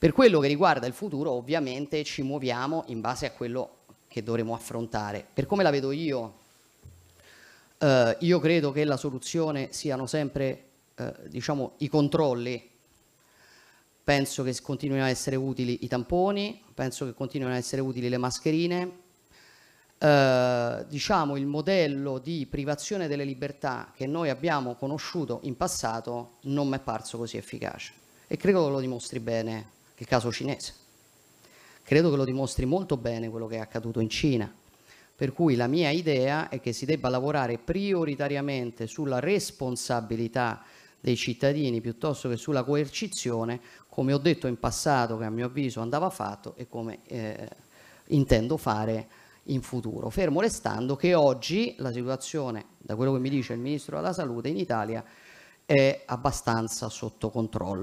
Per quello che riguarda il futuro, ovviamente ci muoviamo in base a quello che dovremo affrontare. Per come la vedo io, eh, io credo che la soluzione siano sempre eh, diciamo, i controlli. Penso che continuino a essere utili i tamponi, penso che continuino a essere utili le mascherine. Eh, diciamo il modello di privazione delle libertà che noi abbiamo conosciuto in passato non mi è parso così efficace e credo che lo dimostri bene il caso cinese. Credo che lo dimostri molto bene quello che è accaduto in Cina, per cui la mia idea è che si debba lavorare prioritariamente sulla responsabilità dei cittadini piuttosto che sulla coercizione, come ho detto in passato che a mio avviso andava fatto e come eh, intendo fare in futuro. Fermo restando che oggi la situazione, da quello che mi dice il Ministro della Salute in Italia, è abbastanza sotto controllo.